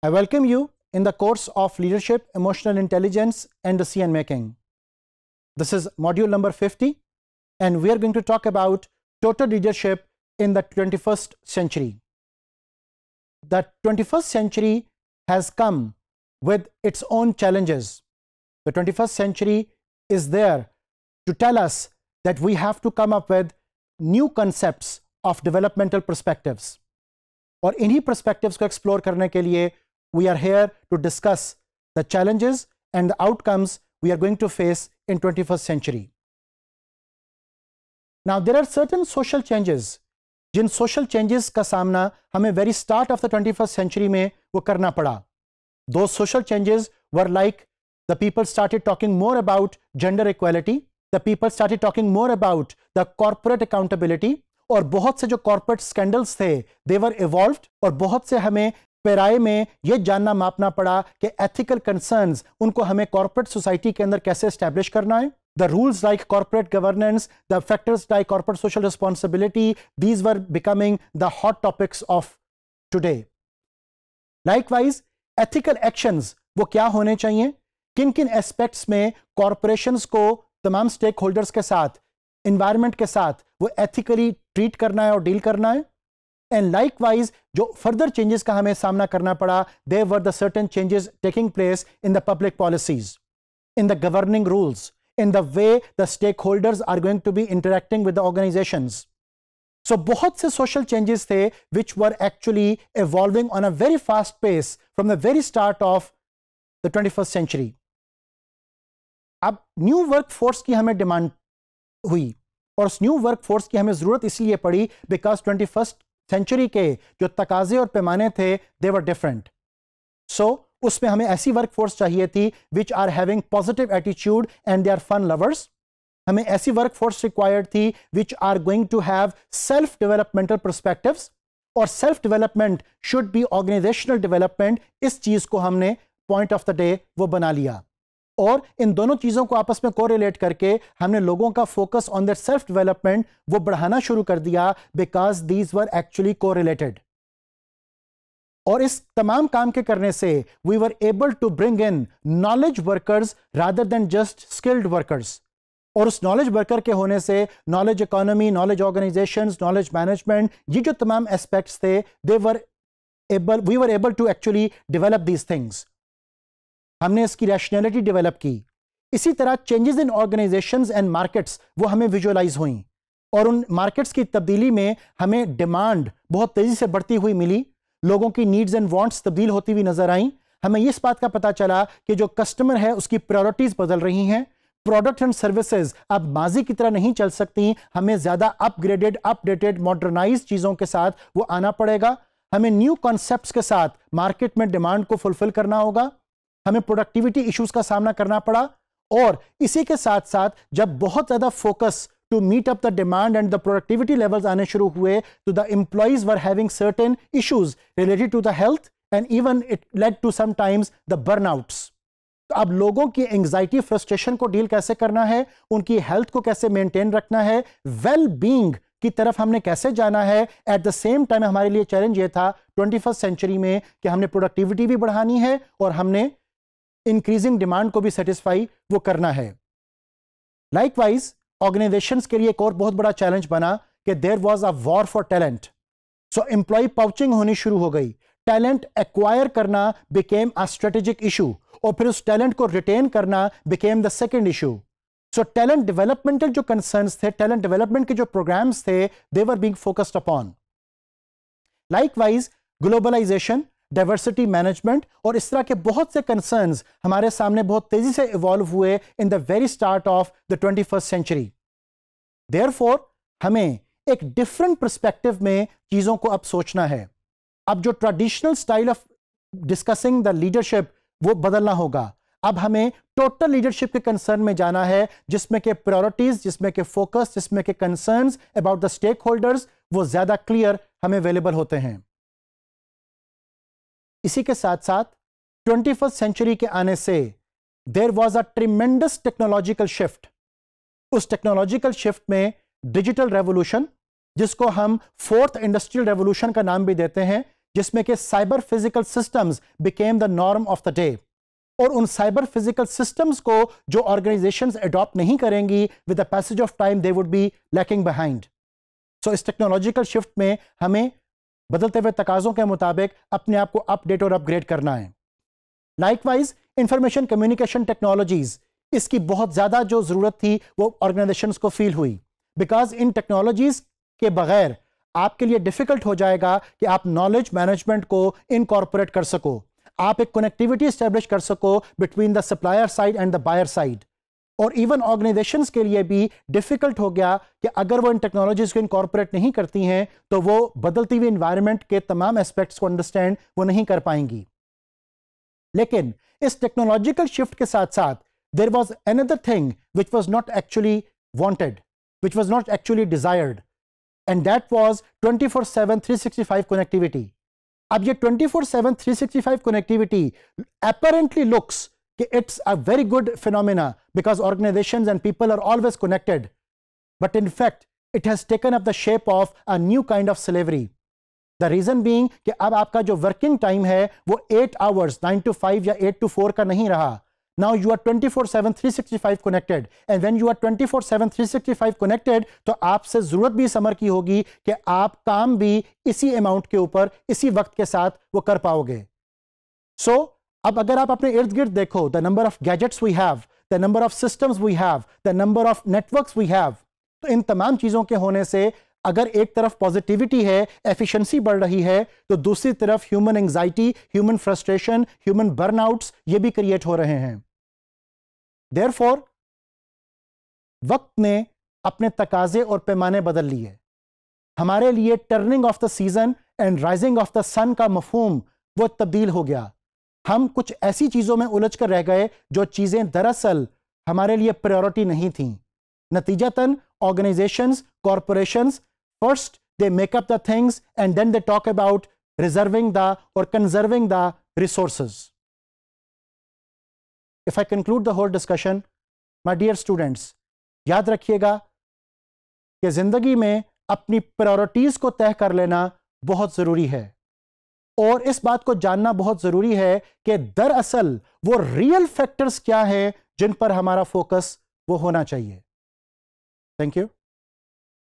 I welcome you in the course of Leadership, Emotional Intelligence and Decision Making. This is module number 50 and we are going to talk about total leadership in the 21st century. The 21st century has come with its own challenges. The 21st century is there to tell us that we have to come up with new concepts of developmental perspectives. or any perspectives to explore करने के लिए we are here to discuss the challenges and the outcomes we are going to face in 21st century. Now there are certain social changes जिन social changes का सामना हमें very start of the twenty first century में वो करना पड़ा दो social changes were like the people started talking more about gender equality the people started talking more about the corporate accountability और बहुत से जो कॉर्पोरेट स्कैंडल्स थे देवर इवॉल्व और बहुत से हमें पेराए में यह जानना मापना पड़ा कि एथिकल कंसर्न्स उनको हमें कॉरपोरेट सोसाइटी के अंदर कैसे स्टैब्लिश करना है the rules like corporate governance, the factors like corporate social responsibility, these were becoming the hot topics of today. Likewise, ethical actions वो क्या होने चाहिए किन किन एस्पेक्ट्स में कॉरपोरेशंस को तमाम स्टेक होल्डर्स के साथ इन्वायरमेंट के साथ वो एथिकली ट्रीट करना है और डील करना है And likewise, जो further changes का हमें सामना करना पड़ा, there were the certain changes taking place in the public policies, in the governing rules, in the way the stakeholders are going to be interacting with the organizations. So बहुत से social changes थे which were actually evolving on a very fast pace from the very start of the 21st century. A new workforce की हमें demand हुई और उस new workforce की हमें ज़रूरत इसलिए पड़ी बिकॉज सेंचुरी के जो तकाजे और पैमाने थे दे वर डिफरेंट सो उसमें हमें ऐसी वर्क फोर्स चाहिए थी which are having positive attitude and they are fun lovers हमें ऐसी वर्क फोर्स रिक्वायर्ड थी which are going to have self developmental perspective और self development should be organisational development इस चीज को हमने पॉइंट ऑफ द डे वो बना लिया और इन दोनों चीज़ों को आपस में कोरिलेट करके हमने लोगों का focus on their self development वो बढ़ाना शुरू कर दिया बिकॉज दीज वर एक्चुअली को और इस तमाम काम के करने से we were able to bring in knowledge workers rather than just skilled workers और उस नॉलेज वर्कर के होने से knowledge economy knowledge organisation knowledge management ये जो तमाम एस्पेक्ट्स थे they were able we were able to actually develop these things हमने इसकी रैशनैलिटी डेवलप की इसी तरह changes in organisation and markets वो हमें विजुअलाइज हुई और उन मार्केट्स की तब्दीली में हमें डिमांड बहुत तेज़ी से बढ़ती हुई मिली लोगों की नीड्स एंड वांट्स तब्दील होती हुई नज़र आई हमें इस बात का पता चला कि जो कस्टमर है उसकी प्रायोरिटीज़ बदल रही हैं प्रोडक्ट एंड सर्विसेज अब माजी की तरह नहीं चल सकती हमें ज़्यादा अपग्रेडेड अपडेटेड मॉडर्नाइज चीज़ों के साथ वो आना पड़ेगा हमें न्यू कॉन्सेप्ट के साथ मार्केट में डिमांड को फुलफिल करना होगा हमें प्रोडक्टिविटी इश्यूज का सामना करना पड़ा और इसी के साथ साथ जब बहुत ज़्यादा focus to meet up the demand and the productivity levels aane shuru hue so the employees were having certain issues related to the health and even it led to sometimes the burnouts तो अब लोगों की anxiety frustration को deal कैसे करना है उनकी health को कैसे मेंटेन रखना है वेल well बींग की तरफ हमने कैसे जाना है एट द सेम टाइम हमारे लिए चैलेंज ये था ट्वेंटी सेंचुरी में कि हमने प्रोडक्टिविटी भी बढ़ानी है और हमने इंक्रीजिंग डिमांड को भी सेटिस्फाई वो करना है लाइकवाइज ऑर्गेनाइजेशंस के लिए एक और बहुत बड़ा चैलेंज बना कि there was a war for talent so employee poaching होनी शुरू हो गई टैलेंट एक्वायर करना बिकेम अ स्ट्रेटेजिक इशू और फिर उस टैलेंट को रिटेन करना became the second issue so talent developmental जो कंसर्न थे टैलेंट डेवलपमेंट के जो प्रोग्राम्स थे they were being focused upon likewise globalisation diversity management और इस तरह के बहुत से कंसर्न्स हमारे सामने बहुत तेजी से इवॉल्व हुए in the very start of the twenty first century there हमें एक डिफरेंट परस्पेक्टिव में चीज़ों को अब सोचना है अब जो traditional style of discussing the leadership वो बदलना होगा अब हमें टोटल लीडरशिप के कंसर्न में जाना है जिसमें के प्रायोरिटीज जिसमें के फोकस जिसमें के concerns about the stakeholders वो ज़्यादा क्लियर हमें अवेलेबल होते हैं इसी के साथ साथ ट्वेंटी फर्स्ट सेंचुरी के आने से there was a tremendous technological shift उस टेक्नोलॉजिकल शिफ्ट में डिजिटल रेवोल्यूशन जिसको हम फोर्थ इंडस्ट्रियल रेवोल्यूशन का नाम भी देते हैं जिसमें कि cyber physical systems became the norm of the day और उन साइबर फिजिकल सिस्टम्स को जो ऑर्गेनाइजेशंस एडॉप्ट नहीं करेंगी with the passage of time they would be lacking behind so इस टेक्नोलॉजिकल शिफ्ट में हमें बदलते हुए तकाजों के मुताबिक अपने आप को अपडेट और अपग्रेड करना है लाइकवाइज इंफॉर्मेशन कम्युनिकेशन टेक्नोलॉजीज इसकी बहुत ज़्यादा जो ज़रूरत थी वो ऑर्गेनाइजेशन को फील हुई बिकॉज इन टेक्नोलॉजीज़ के बगैर आपके लिए डिफ़िकल्ट हो जाएगा कि आप नॉलेज मैनेजमेंट को इनकॉर्पोरेट कर सको आप एक कनेक्टिविटी स्टेब्लिश कर सको between the supplier side and the buyer side और इवन ऑर्गेनाइजेशन के लिए भी डिफिकल्ट हो गया कि अगर वो इन टेक्नोलॉजीज को इनकॉर्पोरेट नहीं करती हैं तो वो बदलती हुई इन्वायरमेंट के तमाम एस्पेक्ट्स को अंडरस्टैंड वो नहीं कर पाएंगी लेकिन इस टेक्नोलॉजिकल शिफ्ट के साथ साथ there was another thing which was not actually wanted which was not actually desired and that was twenty four seven three sixty five connectivity अब ये twenty four seven three sixty five connectivity apparently looks कि it's a very good phenomena because organisation and people are always connected but in fact it has taken up the shape of a new kind of slavery the reason being अब आपका जो working time है वो eight hours nine to five या eight to four का नहीं रहा now you are twenty four seven three sixty five connected and when you are twenty four seven three sixty five connected तो आपसे ज़रूरत भी समर की होगी कि आप काम भी इसी अमाउंट के ऊपर इसी वक्त के साथ वो कर पाओगे सो so, अब अगर आप अपने इर्द गिर्द देखो the number of gadgets we have the number of systems we have the number of networks we have तो इन तमाम चीजों के होने से अगर एक तरफ पॉजिटिविटी है एफिशिएंसी बढ़ रही है तो दूसरी तरफ human anxiety human frustration human burnouts ये भी क्रिएट हो रहे हैं देर वक्त ने अपने तकाजे और पैमाने बदल लिए हमारे लिए turning of the season and rising of the sun का मफहम वो तब्दील हो गया हम कुछ ऐसी चीज़ों में उलझ कर रह गए जो चीज़ें दरअसल हमारे लिए प्रायोरिटी नहीं थी नतीजतन organisation corporation first they make up the things and then they talk about reserving the और conserving the resource if I conclude the whole discussion my dear students याद रखिएगा कि जिंदगी में अपनी प्रायोरिटीज को तय कर लेना बहुत जरूरी है और इस बात को जानना बहुत ज़रूरी है कि दरअसल वो रियल फैक्टर्स क्या हैं जिन पर हमारा फोकस वो होना चाहिए थैंक यू